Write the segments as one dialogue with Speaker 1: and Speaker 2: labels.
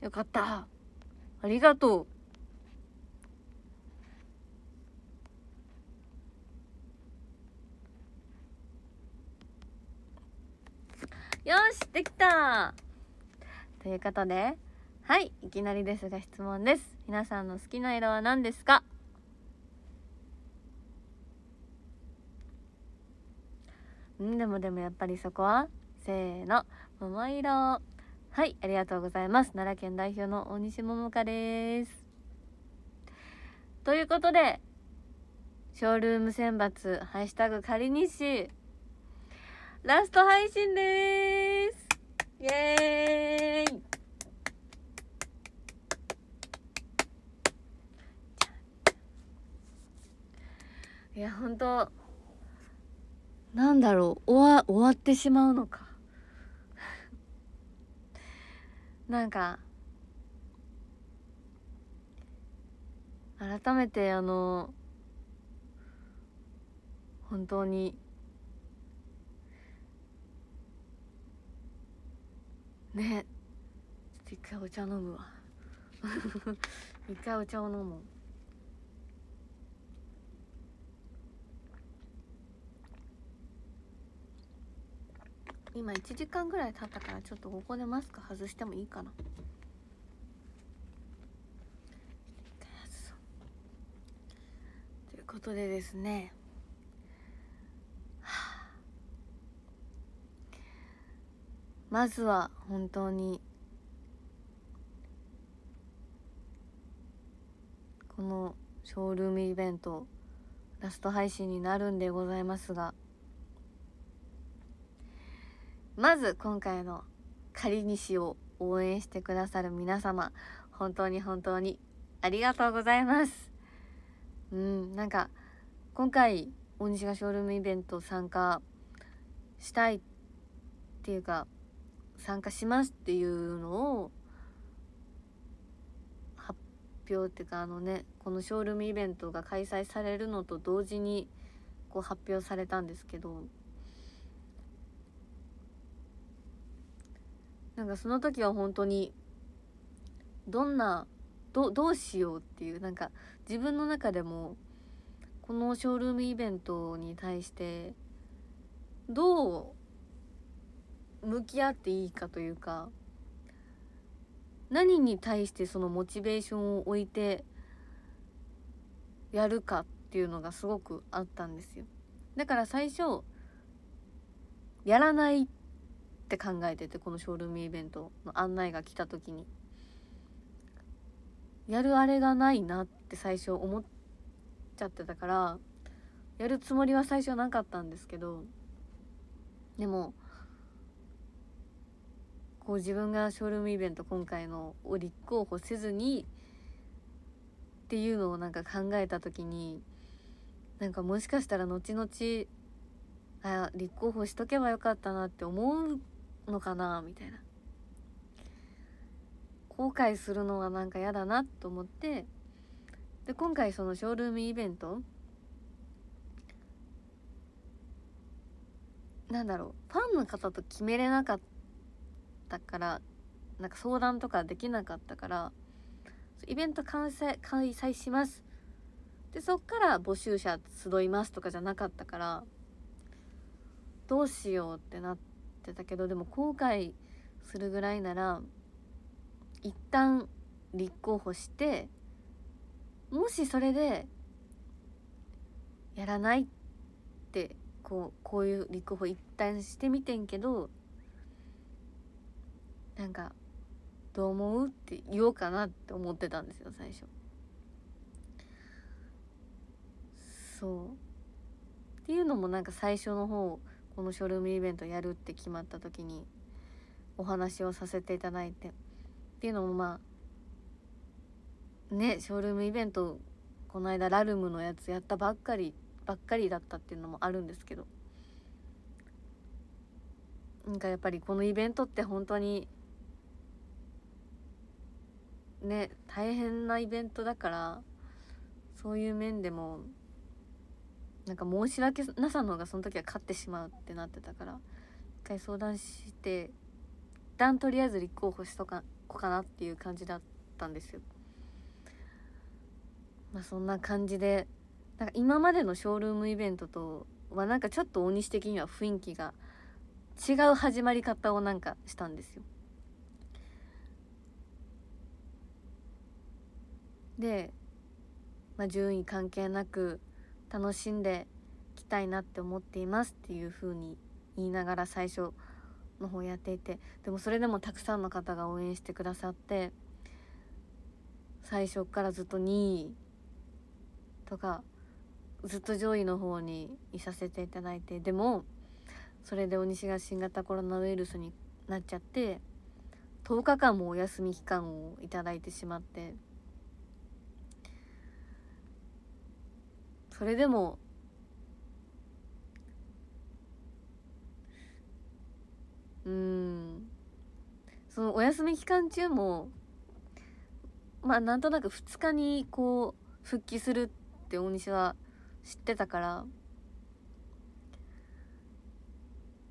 Speaker 1: よかったありがとうよしできたということではいいきなりですが質問です皆さんの好きな色は何ですかんでもでもやっぱりそこはせーの桃色はい、ありがとうございます。奈良県代表の大西桃香です。ということで、ショールーム選抜、ハッシュタグ仮日誌、ラスト配信です。イェーイいや、ほんと、なんだろう、終わ、終わってしまうのか。なんか改めてあの本当にねちょっと一回お茶飲むわ 一回お茶を飲もう今1時間ぐらい経ったからちょっとここでマスク外してもいいかなということでですね まずは本当にこのショールームイベントラスト配信になるんでございますがまず今回の仮にしを応援してくださる皆様本当に本当にありがとうございますうんなんか今回大西がショールームイベント参加したいっていうか参加しますっていうのを発表っていうかあのねこのショールームイベントが開催されるのと同時にこう発表されたんですけどなんかその時は本当にどんなどどうしようっていうなんか自分の中でもこのショールームイベントに対してどう向き合っていいかというか何に対してそのモチベーションを置いてやるかっていうのがすごくあったんですよだから最初やらないっって考えててこのショールームイベントの案内が来た時にやるあれがないなって最初思っちゃってたからやるつもりは最初なかったんですけどでもこう自分がショールームイベント今回のを立候補せずにっていうのをなんか考えた時になんかもしかしたら後々あ立候補しとけばよかったなって思うのかなみたいな後悔するのはなんか嫌だなと思ってで今回そのショールームイベントなんだろうファンの方と決めれなかったからなんか相談とかできなかったからイベント開催開催しますでそっから募集者集いますとかじゃなかったからどうしようってなって。ってたけどでも後悔するぐらいなら一旦立候補してもしそれでやらないってこうこういう立候補一旦してみてんけどなんか「どう思う?」って言おうかなって思ってたんですよ最初。そうっていうのもなんか最初の方このショールームイベントやるって決まった時にお話をさせていただいてっていうのもまあねショールームイベントこの間ラルムのやつやったばっかりばっかりだったっていうのもあるんですけどなんかやっぱりこのイベントって本当にね大変なイベントだからそういう面でもなんか申し訳なさの方がその時は勝ってしまうってなってたから一回相談して一旦とりあえず立候補しとかこかなっていう感じだったんですよ。まあそんな感じでなんか今までのショールームイベントとはなんかちょっと大西的には雰囲気が違う始まり方をなんかしたんですよ。で、まあ、順位関係なく楽しんでいきたいなって思っていますっていう風に言いながら最初の方やっていてでもそれでもたくさんの方が応援してくださって最初からずっと2位とかずっと上位の方にいさせていただいてでもそれで大西が新型コロナウイルスになっちゃって10日間もお休み期間をいただいてしまって。それでもうんそのお休み期間中もまあなんとなく2日にこう復帰するって大西は知ってたから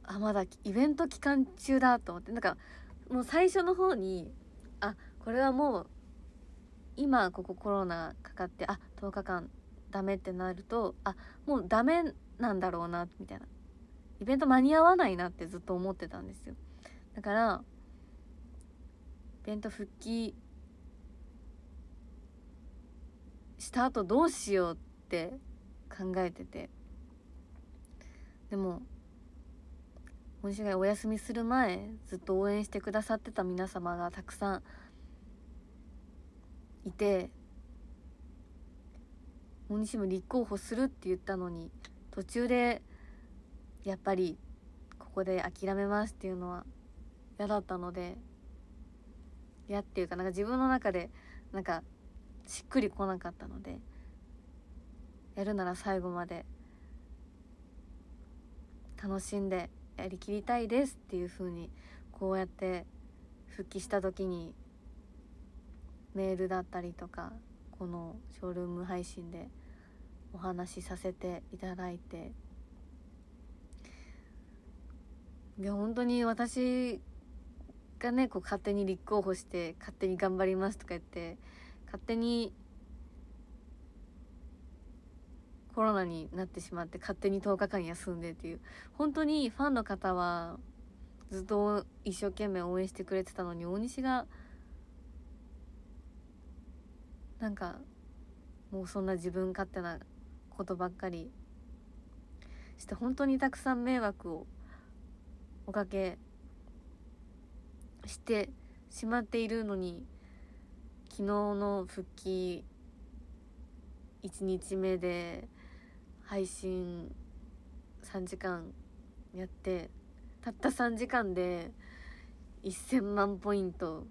Speaker 1: あまだイベント期間中だと思ってなんかもう最初の方にあこれはもう今ここコロナかかってあ10日間ダメってなるとあもうダメなんだろうなみたいなイベント間に合わないなってずっと思ってたんですよだからイベント復帰した後どうしようって考えててでも今週がお休みする前ずっと応援してくださってた皆様がたくさんいて大西も立候補するって言ったのに途中でやっぱりここで諦めますっていうのは嫌だったので嫌っていうかなんか自分の中でなんかしっくりこなかったのでやるなら最後まで楽しんでやりきりたいですっていうふうにこうやって復帰した時にメールだったりとかこのショールーム配信でお話しさせていただいてや本当に私がねこう勝手に立候補して勝手に頑張りますとか言って勝手にコロナになってしまって勝手に10日間休んでっていう本当にファンの方はずっと一生懸命応援してくれてたのに大西がなんかもうそんな自分勝手なことばっかりして本当にたくさん迷惑をおかけしてしまっているのに昨日の復帰1日目で配信3時間やってたった3時間で1,000万ポイント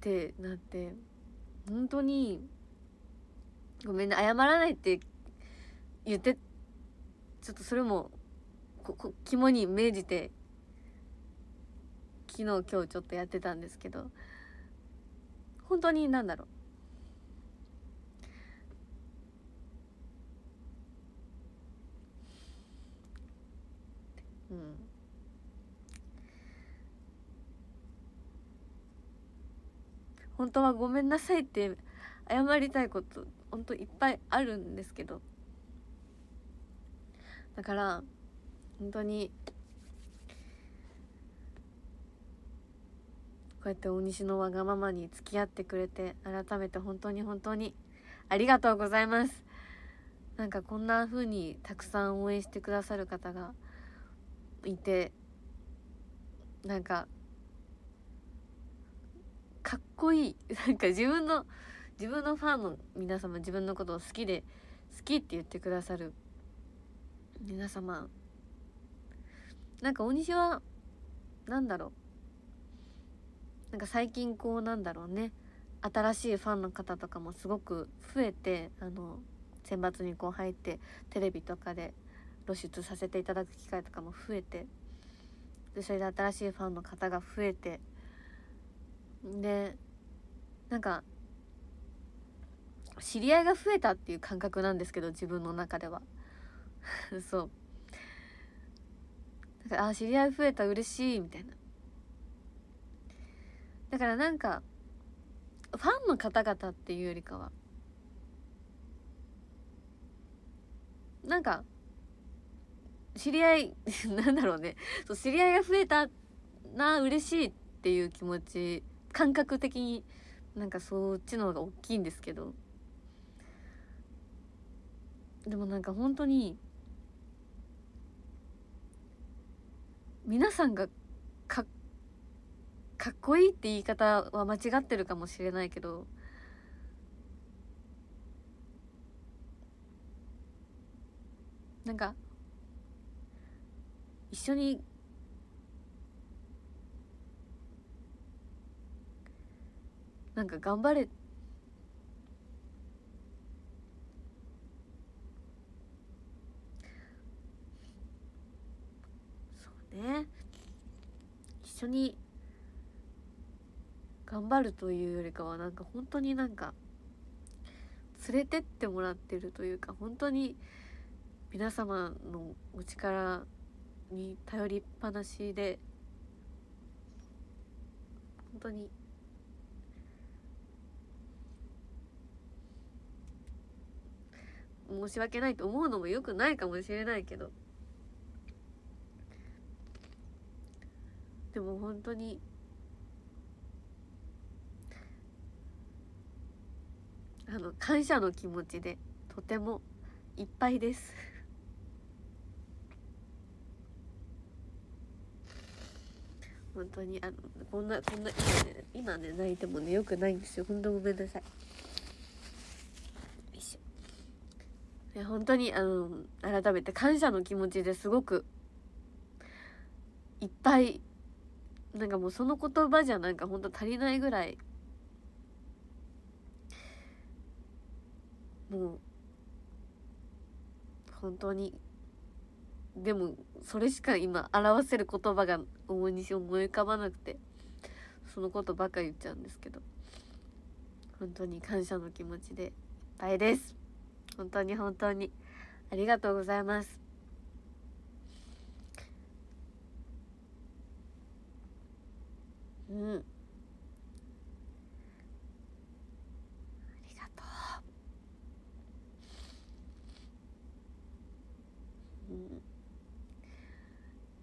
Speaker 1: ってなって本当にごめんね謝らないって言ってちょっとそれもここ肝に銘じて昨日今日ちょっとやってたんですけど本当に何だろう本当はごめんなさいって謝りたいこと本当いっぱいあるんですけどだから本当にこうやって大西のわがままに付き合ってくれて改めて本当に本当にありがとうございますなんかこんな風にたくさん応援してくださる方がいてなんかかっこいいなんか自分の自分のファンの皆様自分のことを好きで好きって言ってくださる皆様なんか大西は何だろうなんか最近こうなんだろうね新しいファンの方とかもすごく増えてあの選抜にこう入ってテレビとかで露出させていただく機会とかも増えてそれで新しいファンの方が増えてでなんか知り合いが増えたっていう感覚なんですけど自分の中では そうだからあ知り合い増えた嬉しいみたいなだからなんかファンの方々っていうよりかはなんか知り合い なんだろうねそう知り合いが増えたな嬉しいっていう気持ち感覚的になんかそっちの方が大きいんですけどでもなんか本当に皆さんがかかっこいいって言い方は間違ってるかもしれないけどなんか一緒になんか頑張れそうね一緒に頑張るというよりかはなんか本当になんか連れてってもらってるというか本当に皆様のお力に頼りっぱなしで本当に申し訳ないと思うのもよくないかもしれないけどでも本当にあの感謝の気持ちでとてもいっぱいです本当にあのこんなこんな今ね泣いてもねよくないんですよ本当ごめんなさい。や本当にあの改めて感謝の気持ちですごくいっぱいなんかもうその言葉じゃなんか本当足りないぐらいもう本当にでもそれしか今表せる言葉が思いに思い浮かばなくてそのことばっか言っちゃうんですけど本当に感謝の気持ちでいっぱいです本当に本当にありがとうございますうんありがとう、うん、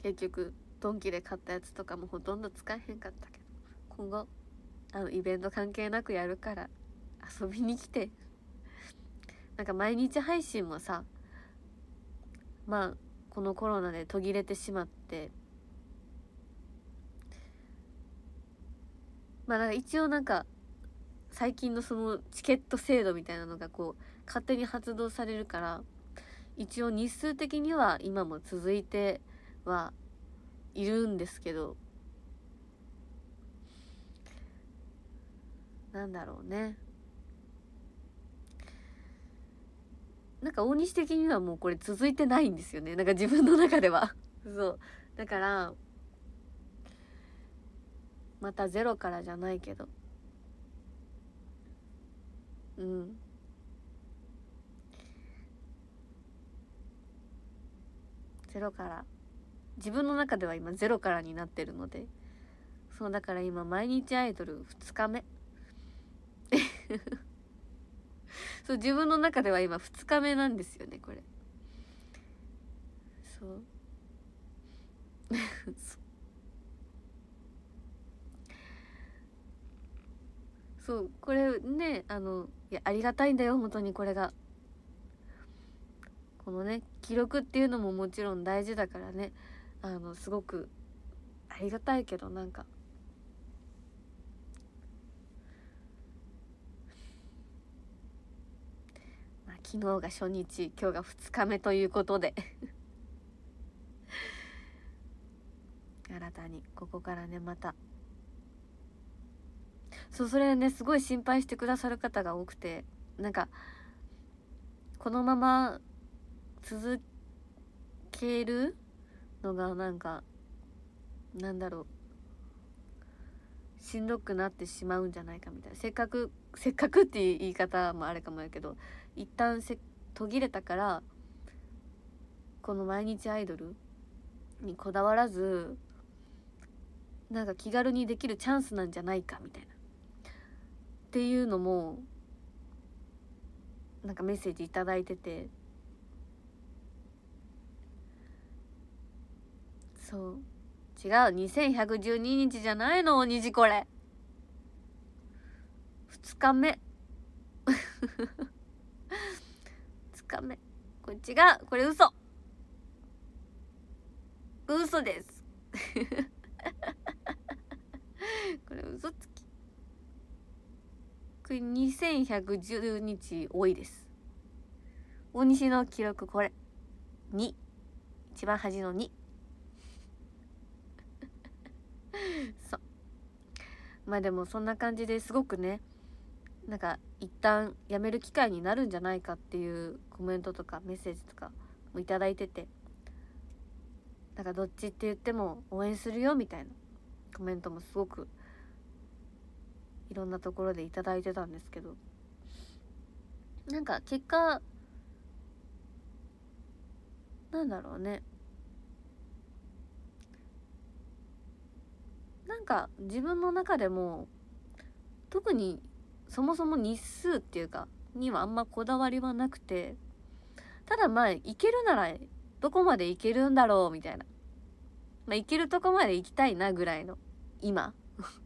Speaker 1: 結局ドンキで買ったやつとかもほとんど使えへんかったけど今後あのイベント関係なくやるから遊びに来てなんか毎日配信もさまあこのコロナで途切れてしまってまあなんか一応なんか最近のそのチケット制度みたいなのがこう勝手に発動されるから一応日数的には今も続いてはいるんですけどなんだろうねなんか大西的にはもうこれ続いてないんですよねなんか自分の中では そうだからまたゼロからじゃないけどうんゼロから自分の中では今ゼロからになってるのでそうだから今毎日アイドル2日目 そう自分の中では今2日目なんですよねこれそう そうこれねあのいやありがたいんだよ本当にこれがこのね記録っていうのももちろん大事だからねあのすごくありがたいけどなんか昨日が初日今日が2日目ということで 新たにここからねまたそうそれねすごい心配してくださる方が多くてなんかこのまま続けるのがなんかなんだろうしんどくなってしまうんじゃないかみたいなせっかくせっかくっていう言い方もあれかもやけど一旦せ途切れたからこの毎日アイドルにこだわらずなんか気軽にできるチャンスなんじゃないかみたいなっていうのもなんかメッセージ頂いててそう違う2112日じゃないの虹これ2日目日目こっちがこれ嘘嘘です これ嘘つきこれ2110日多いです大西の記録これ2一番端の2 そうまあでもそんな感じですごくねなんか一旦やめる機会になるんじゃないかっていうコメントとかメッセージとかも頂いててなんかどっちって言っても応援するよみたいなコメントもすごくいろんなところで頂いてたんですけどなんか結果なんだろうねなんか自分の中でも特にそもそも日数っていうかにはあんまこだわりはなくてただまあ行けるならどこまで行けるんだろうみたいな、まあ、行けるとこまで行きたいなぐらいの今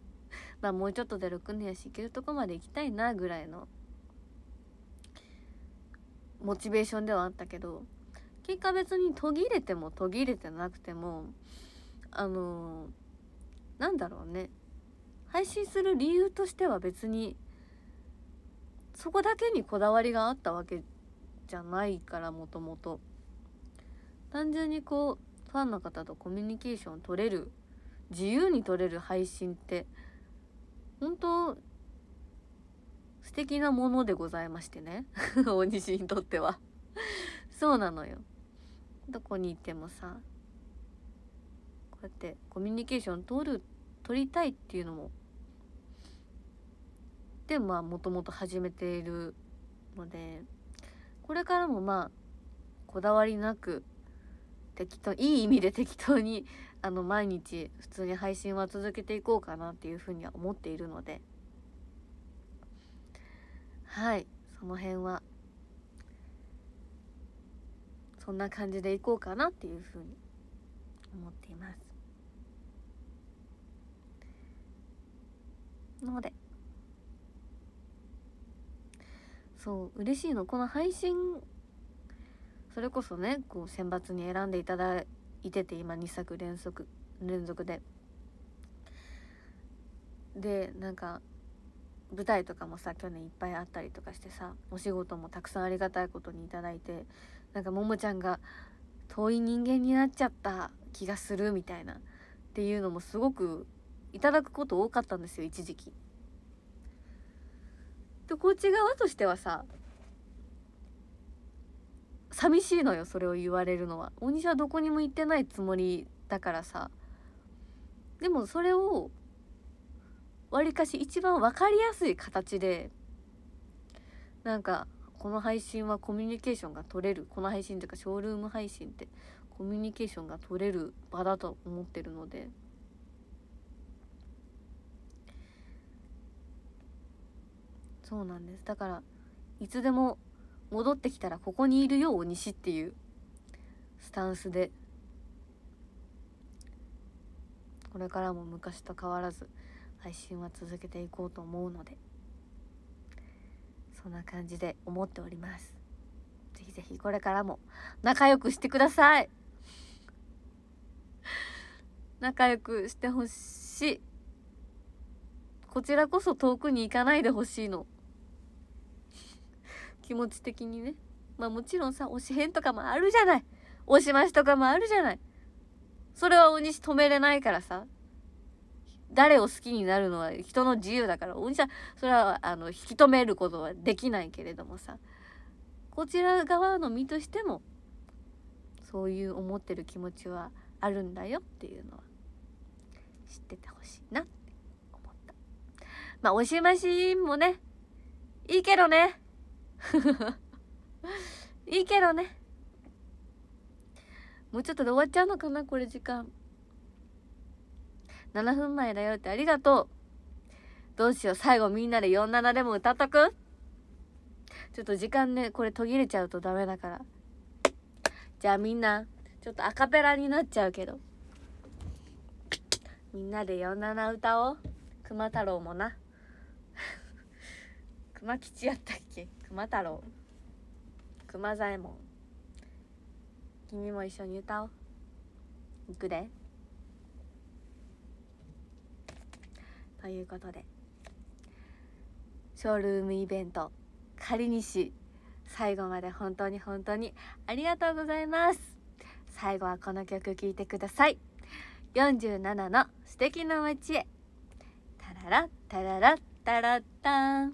Speaker 1: まあもうちょっとで6年やし行けるとこまで行きたいなぐらいのモチベーションではあったけど結果別に途切れても途切れてなくてもあのー、なんだろうね配信する理由としては別にそこだけにこだわりがあったわけじゃないからもともと単純にこうファンの方とコミュニケーション取れる自由に取れる配信って本当素敵なものでございましてね 大西にとってはそうなのよどこに行ってもさこうやってコミュニケーション取る取りたいっていうのもでまあもともと始めているのでこれからもまあこだわりなく適当いい意味で適当にあの毎日普通に配信は続けていこうかなっていうふうには思っているのではいその辺はそんな感じでいこうかなっていうふうに思っていますのでそう嬉しいのこの配信それこそねこう選抜に選んでいただいてて今2作連続連続ででなんか舞台とかもさ去年いっぱいあったりとかしてさお仕事もたくさんありがたいことにいただいてなんかももちゃんが遠い人間になっちゃった気がするみたいなっていうのもすごくいただくこと多かったんですよ一時期とこっち側としてはさ寂しいのよそれを言われるのは大西はどこにも行ってないつもりだからさでもそれをわりかし一番分かりやすい形でなんかこの配信はコミュニケーションが取れるこの配信というかショールーム配信ってコミュニケーションが取れる場だと思ってるので。そうなんですだからいつでも戻ってきたらここにいるよ大西っていうスタンスでこれからも昔と変わらず配信は続けていこうと思うのでそんな感じで思っておりますぜひぜひこれからも仲良くしてください仲良くしてほしいこちらこそ遠くに行かないでほしいの気持ち的にねまあもちろんさ推し編とかもあるじゃない推し増しとかもあるじゃないそれは大西止めれないからさ誰を好きになるのは人の自由だから大西はそれはあの引き止めることはできないけれどもさこちら側の身としてもそういう思ってる気持ちはあるんだよっていうのは知っててほしいなって思ったまあおしましもねいいけどね いいけどねもうちょっとで終わっちゃうのかなこれ時間7分前だよってありがとうどうしよう最後みんなで47でも歌っとくちょっと時間ねこれ途切れちゃうとダメだからじゃあみんなちょっとアカペラになっちゃうけどみんなで47歌おう熊太郎もな。熊吉やったっけ熊太郎熊左衛門君も一緒に歌おう行くでということでショールームイベント仮にし最後まで本当に本当にありがとうございます最後はこの曲聴いてください47の素敵な街へタララタララタラッタン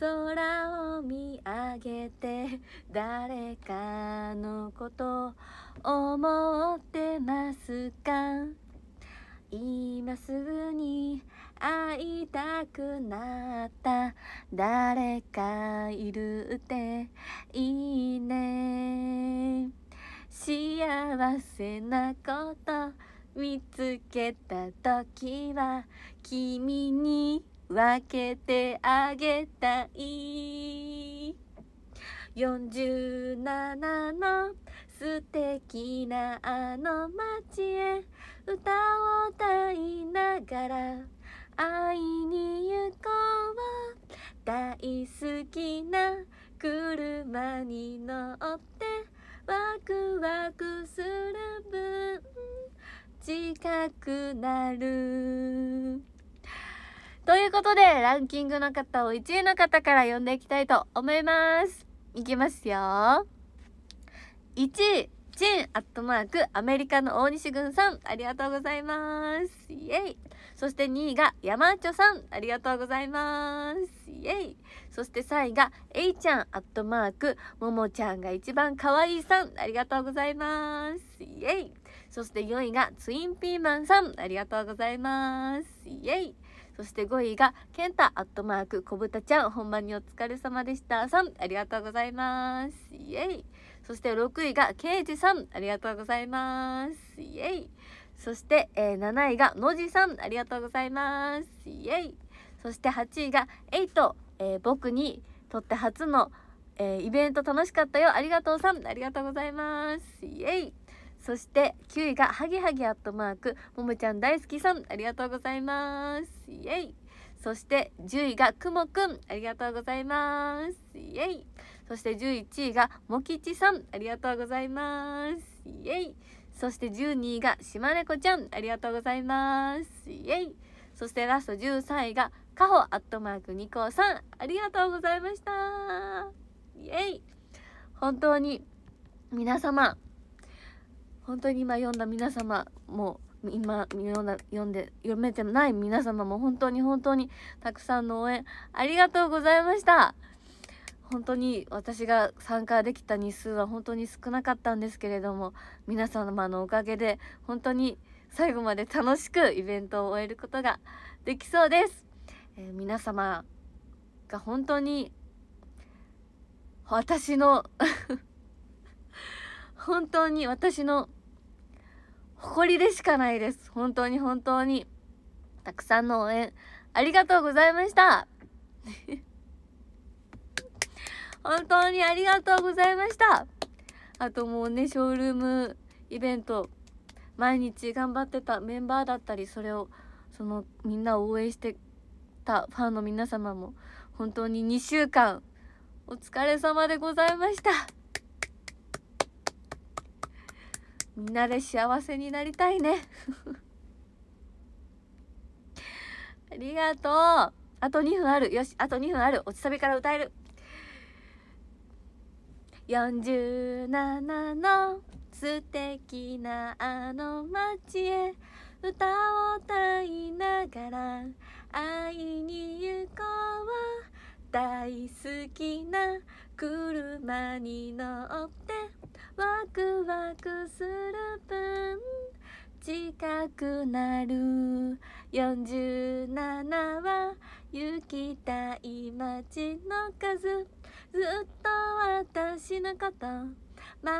Speaker 1: 空を見上げて誰かのこと思ってますか今すぐに会いたくなった誰かいるっていいね幸せなこと見つけた時は君に分けてあげたい47の素敵なあの街へ歌を歌いながら会いに行こう大好きな車に乗ってワクワクする分近くなるということで、ランキングの方を1位の方から呼んでいきたいと思います。いきますよ。1位、チンアットマーク、アメリカの大西軍さん、ありがとうございます。イェイ。そして2位が、山ちょさん、ありがとうございます。イェイ。そして3位が、えいちゃんアットマーク、ももちゃんが一番可愛いさん、ありがとうございます。イェイ。そして4位が、ツインピーマンさん、ありがとうございます。イェイ。そして5位がケンタアットマークこぶたちゃん本番にお疲れ様でしたさんありがとうございますイエイそして6位がケイジさんありがとうございますイエイそして、えー、7位がのじさんありがとうございますイエイそして8位がエイト、えー、僕にとって初の、えー、イベント楽しかったよありがとうさんありがとうございますイエイそして9位がハギハギアットマークももちゃん大好きさんありがとうございますイエイそして10位がくもくんありがとうございますイエイそして11位がもきちさんありがとうございますイエイそして12位がしまねこちゃんありがとうございますイエイそしてラスト13位がかほアットマークニコさんありがとうございましたイエイ本当に皆様本当に今読んだ皆様も今読んだ読んで読めてない皆様も本当に本当にたくさんの応援ありがとうございました本当に私が参加できた日数は本当に少なかったんですけれども皆様のおかげで本当に最後まで楽しくイベントを終えることができそうです、えー、皆様が本当に私の 本当に私の誇りでしかないです本当に本当にたくさんの応援ありがとうございました 本当にありがとうございましたあともうねショールームイベント毎日頑張ってたメンバーだったりそれをそのみんなを応援してたファンの皆様も本当に2週間お疲れ様でございました。みんなで幸せになりたいね ありがとうあと2分あるよしあと2分ある落ちサビから歌える47の素敵なあの街へ歌を歌いながら会いに行こう大好きな車に乗ってワクワクする分近くなる47は行きたい街の数ずっと私のこと待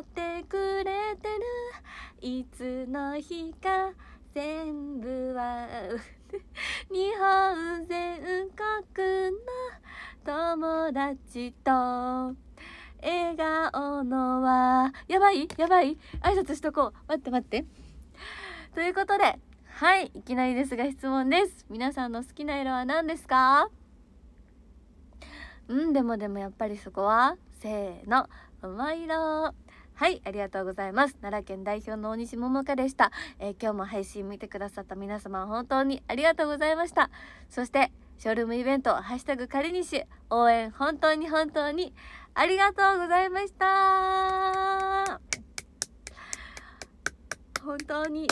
Speaker 1: ってくれてるいつの日か全部は日本全国の友達と笑顔のやばいやばい挨拶しとこう待って待ってということではいいきなりですが質問です皆さんの好きな色は何ですかうんでもでもやっぱりそこはせーのうまいろはいありがとうございます奈良県代表の大西桃香でした、えー、今日も配信見てくださった皆様本当にありがとうございましたそしてショールームイベント「ハッシュタグ仮にし」応援本当に本当にありがとうございました本当に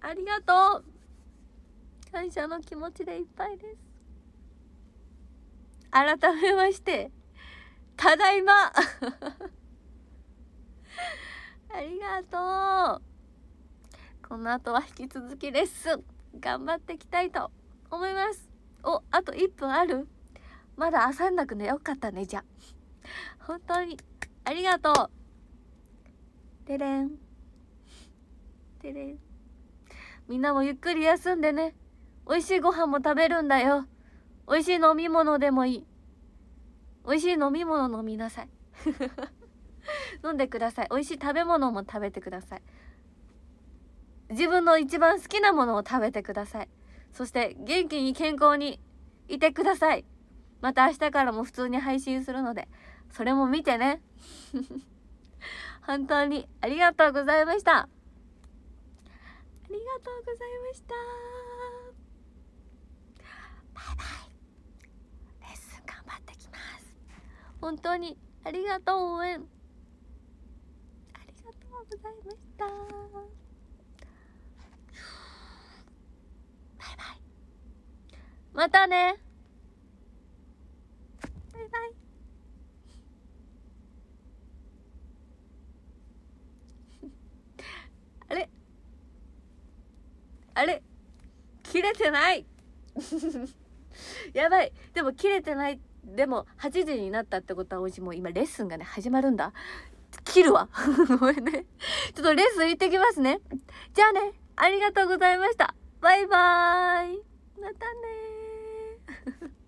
Speaker 1: ありがとう感謝の気持ちでいっぱいです改めましてただいま ありがとうこの後は引き続きレッスン頑張っていきたいと思いますおあと1分あるまだ朝んなくねよかったねじゃあ本当にありがとうてれんてれんみんなもゆっくり休んでね美味しいご飯も食べるんだよ美味しい飲み物でもいい美味しい飲み物飲みなさい 飲んでください美味しい食べ物も食べてください自分の一番好きなものを食べてくださいそして元気に健康にいてくださいまた明日からも普通に配信するのでそれも見てね 本当にありがとうございましたありがとうございましたバイバイレッスン頑張ってきます本当にありがとう応援ありがとうございましたバイバイまたねない やばいでも切れてないでも8時になったってことはおじもう今レッスンがね始まるんだ切るわ ごめんねちょっとレッスン行ってきますねじゃあねありがとうございましたバイバーイまたね